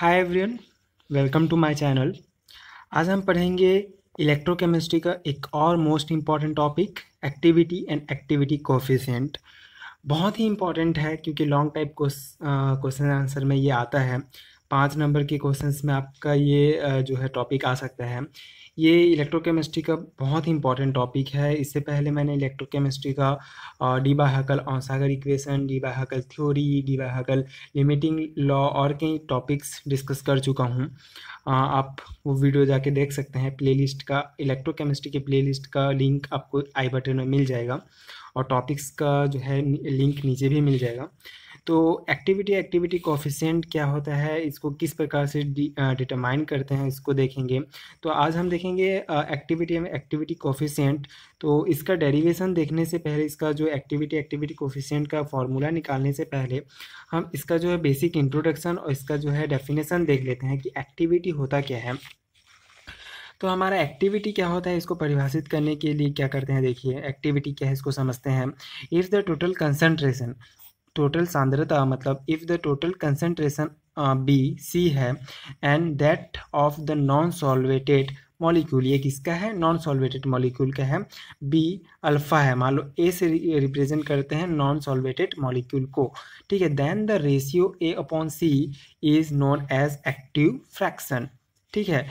hi everyone welcome to my channel आज हम पढ़ेंगे इलेक्ट्रोकेमिस्ट्री का एक और most important topic activity and activity coefficient बहुत ही इम्पॉर्टेंट है क्योंकि लॉन्ग टाइप क्वेश्चन आंसर में ये आता है पाँच नंबर के क्वेश्चंस में आपका ये जो है टॉपिक आ सकता है ये इलेक्ट्रोकेमिस्ट्री का बहुत ही इंपॉर्टेंट टॉपिक है इससे पहले मैंने इलेक्ट्रोकेमिस्ट्री का डी बाहकल सागर equation Debye Hückel theory Debye Hückel limiting law और कई टॉपिक्स डिस्कस कर चुका हूँ आप वो वीडियो जाके देख सकते हैं प्लेलिस्ट का इलेक्ट्रोकेमिस्ट्री के प्लेलिस्ट का लिंक आपको आई बटन में मिल जाएगा और टॉपिक्स का जो है लिंक नीचे भी मिल जाएगा तो एक्टिविटी एक्टिविटी कोफिशेंट क्या होता है इसको किस प्रकार से डिटरमाइन करते हैं इसको देखेंगे तो आज हम देखेंगे एक्टिविटी में एक्टिविटी कोफिशेंट तो इसका डेरिवेशन देखने से पहले इसका जो एक्टिविटी एक्टिविटी कोफिशियंट का फॉर्मूला निकालने से पहले हम इसका जो है बेसिक इंट्रोडक्शन और इसका जो है डेफिनेशन देख लेते हैं कि एक्टिविटी होता क्या है तो हमारा एक्टिविटी क्या होता है इसको परिभाषित करने के लिए क्या करते हैं देखिए एक्टिविटी क्या है इसको समझते हैं if the total concentration total सांद्रता मतलब if the total concentration be C है and that of the non solvated molecule ये किसका है नॉन सॉल्वेटेड मॉलिक्यूल का है बी अल्फा है मान लो ए से रिप्रेजेंट करते हैं नॉन सॉल्वेटेड मॉलिक्यूल को ठीक है then the ratio A upon C is known as active fraction ठीक है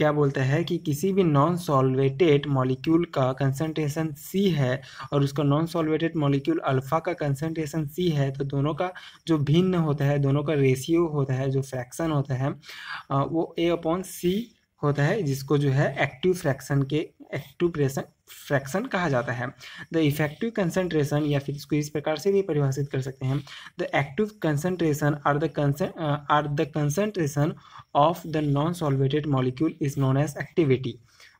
क्या बोलता है कि किसी भी नॉन सॉल्वेटेड मॉलिक्यूल का कंसनट्रेशन सी है और उसका नॉन सॉल्वेटेड मॉलिक्यूल अल्फ़ा का कंसनट्रेशन सी है तो दोनों का जो भिन्न होता है दोनों का रेशियो होता है जो फ्रैक्शन होता है वो ए अपॉन सी होता है जिसको जो है एक्टिव फ्रैक्शन के एक्टिव प्रेशन फ्रैक्शन कहा जाता है द इफेक्टिव कंसनट्रेशन या फिर इसको इस प्रकार से भी परिभाषित कर सकते हैं the active concentration are the are the concentration of the non solvated molecule is known as activity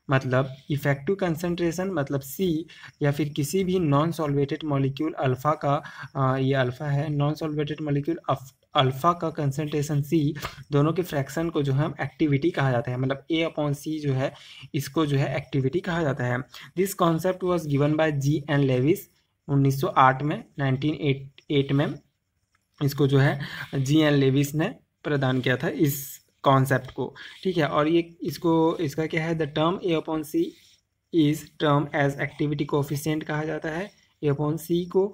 मतलब इफेक्टिव कंसनट्रेशन मतलब सी या फिर किसी भी नॉन सॉल्वेटेड मॉलिक्यूल अल्फ़ा का आ, uh, ये अल्फ़ा है नॉन सॉल्वेटेड मॉलिक्यूल अल्फ़ा का कंसेंट्रेशन सी दोनों के फ्रैक्शन को जो है हम एक्टिविटी कहा जाता है मतलब ए अपॉन सी जो है इसको जो है एक्टिविटी कहा जाता है this concept was given by G N Lewis 1908 में 1988 में इसको जो है जी एन लेविस ने प्रदान किया था इस कॉन्सेप्ट को ठीक है और ये इसको इसका क्या है the term A upon C is term as activity coefficient कहा जाता है ए अपॉन सी को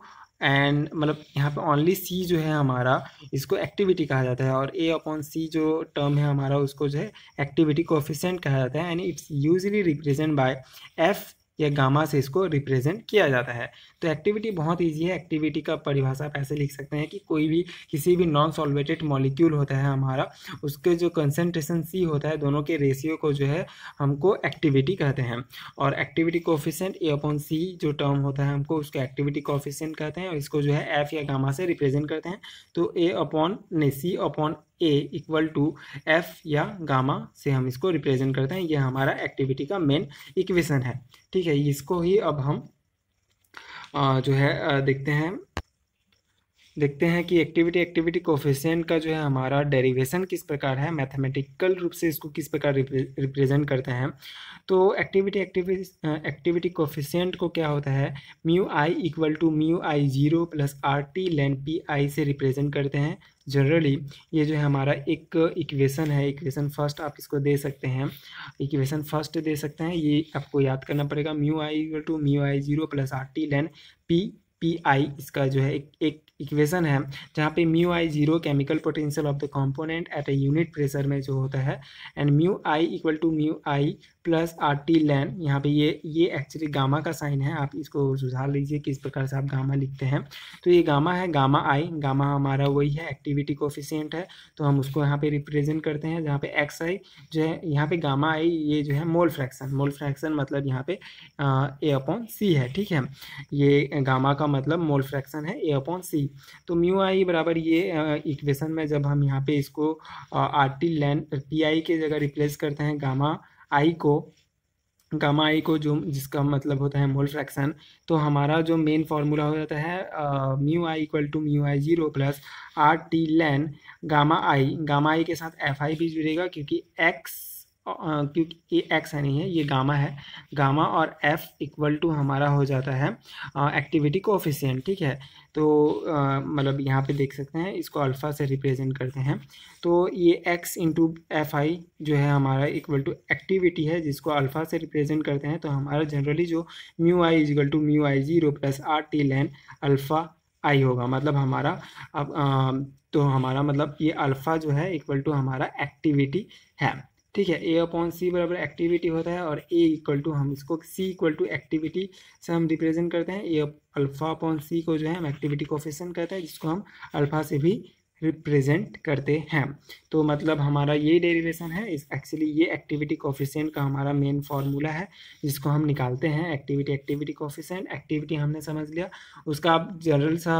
एंड मतलब यहाँ पे ओनली सी जो है हमारा इसको एक्टिविटी कहा जाता है और ए अपॉन सी जो टर्म है हमारा उसको जो है एक्टिविटी कोफिशेंट कहा जाता है and it's usually represent by F या गामा से इसको रिप्रेजेंट किया जाता है तो एक्टिविटी बहुत ईजी है एक्टिविटी का परिभाषा आप ऐसे लिख सकते हैं कि कोई भी किसी भी नॉन सॉल्वेटेड मॉलिक्यूल होता है हमारा उसके जो कंसनट्रेशन सी होता है दोनों के रेशियो को जो है हमको एक्टिविटी कहते हैं और activity coefficient A upon C जो टर्म होता है हमको उसका एक्टिविटी कोफिशेंट कहते हैं और इसको जो है एफ या गामा से रिप्रेजेंट करते हैं तो ए अपॉन ने C upon A equal to F या गामा से हम इसको रिप्रेजेंट करते हैं यह हमारा एक्टिविटी का मेन इक्वेशन है ठीक है इसको ही अब हम जो है देखते हैं देखते हैं कि एक्टिविटी एक्टिविटी कोफिशियंट का जो है हमारा डेरिवेशन किस प्रकार है मैथमेटिकल रूप से इसको किस प्रकार रिप्रेजेंट करते हैं तो एक्टिविटी एक्टिविटी एक्टिविटी कोफिशियंट को क्या होता है mu i equal to mu i zero plus R T ln p i से रिप्रेजेंट करते हैं जनरली ये जो है हमारा एक इक्वेशन है इक्वेशन फर्स्ट आप इसको दे सकते हैं इक्वेशन फर्स्ट दे सकते हैं ये आपको याद करना पड़ेगा mu i equal to mu i zero plus R T ln p p i इसका जो है एक एक इक्वेशन है जहाँ पे mu i zero chemical potential of the component at a unit pressure में जो होता है and mu i equal to mu i plus R T ln यहाँ पे ये ये एक्चुअली गामा का साइन है आप इसको सुझा लीजिए किस प्रकार से आप गामा लिखते हैं तो ये गामा है गामा आई गामा हमारा वही है एक्टिविटी कोफिशियंट है तो हम उसको यहाँ पे रिप्रेजेंट करते हैं जहाँ पे एक्स आई जो है यहाँ पे गामा आई ये जो है मोल फ्रैक्शन मोल फ्रैक्शन मतलब यहाँ पे ए अपॉन सी है ठीक है ये गामा का का मतलब मोल फ्रैक्शन है ए अपॉन सी तो म्यू आई बराबर ये इक्वेशन में जब हम यहाँ पे इसको R T ln p i के जगह रिप्लेस करते हैं गामा आई को गामा आई को जो जिसका मतलब होता है मोल फ्रैक्शन तो हमारा जो मेन फार्मूला हो जाता है mu i equal to mu i zero plus R T ln gamma i gamma i के साथ एफ आई भी जुड़ेगा क्योंकि एक्स क्योंकि ये एक्स है नहीं है ये गामा है गामा और एफ इक्वल टू हमारा हो जाता है एक्टिविटी ऑफिशियन ठीक है तो मतलब यहाँ पे देख सकते हैं इसको अल्फ़ा से रिप्रेजेंट करते हैं तो ये एक्स इंटू एफ आई जो है हमारा इक्वल टू एक्टिविटी है जिसको अल्फ़ा से रिप्रेजेंट करते हैं तो हमारा जनरली जो mu i equal to mu i zero plus R T ln alpha i होगा मतलब हमारा अब तो हमारा मतलब ये अल्फ़ा जो है इक्वल टू हमारा एक्टिविटी है ठीक है ए अपॉन सी बराबर एक्टिविटी होता है और ए इक्वल टू हम इसको सी इक्वल टू एक्टिविटी से हम रिप्रेजेंट करते हैं ए अल्फा अपॉन सी को जो है हम एक्टिविटी कोफिशन कहते हैं जिसको हम अल्फा से भी रिप्रेजेंट करते हैं तो मतलब हमारा ये डेरिवेशन है इस एक्चुअली ये एक्टिविटी कोफिशेंट का हमारा मेन फार्मूला है जिसको हम निकालते हैं एक्टिविटी एक्टिविटी कोफिशेंट एक्टिविटी हमने समझ लिया उसका आप जनरल सा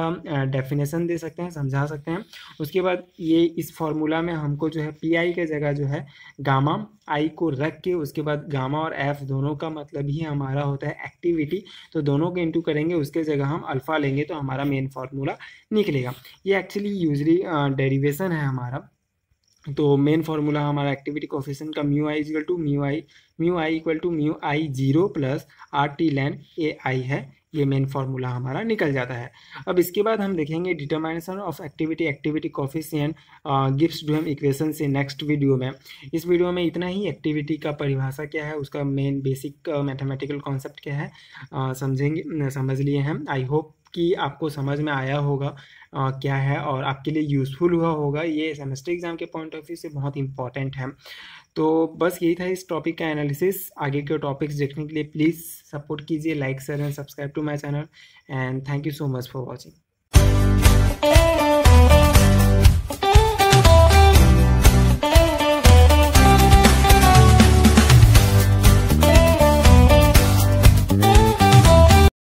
डेफिनेशन दे सकते हैं समझा सकते हैं उसके बाद ये इस फार्मूला में हमको जो है पी आई के जगह जो है गामा आई को रख के उसके बाद गामा और एफ दोनों का मतलब ही हमारा होता है एक्टिविटी तो दोनों को इंटू करेंगे उसके जगह हम अल्फ़ा लेंगे तो हमारा मेन फार्मूला निकलेगा ये एक्चुअली यूजली डेरिवेशन है हमारा तो मेन फार्मूला हमारा एक्टिविटी कोफिशन का mu i equal to mu i mu i equal to mu i zero plus R T ln A i है ये मेन फार्मूला हमारा निकल जाता है अब इसके बाद हम देखेंगे determination of activity activity coefficient गिफ्ट डूम इक्वेशन से नेक्स्ट वीडियो में इस वीडियो में इतना ही एक्टिविटी का परिभाषा क्या है उसका मेन बेसिक मैथमेटिकल कॉन्सेप्ट क्या है समझेंगे समझ लिए हम आई होप कि आपको समझ में आया होगा आ, क्या है और आपके लिए यूज़फुल हुआ होगा ये सेमेस्टर एग्ज़ाम के पॉइंट ऑफ व्यू से बहुत इंपॉर्टेंट है तो बस यही था इस टॉपिक का एनालिसिस आगे के टॉपिक्स देखने के लिए प्लीज़ सपोर्ट कीजिए like share and subscribe to my channel and thank you so much for watching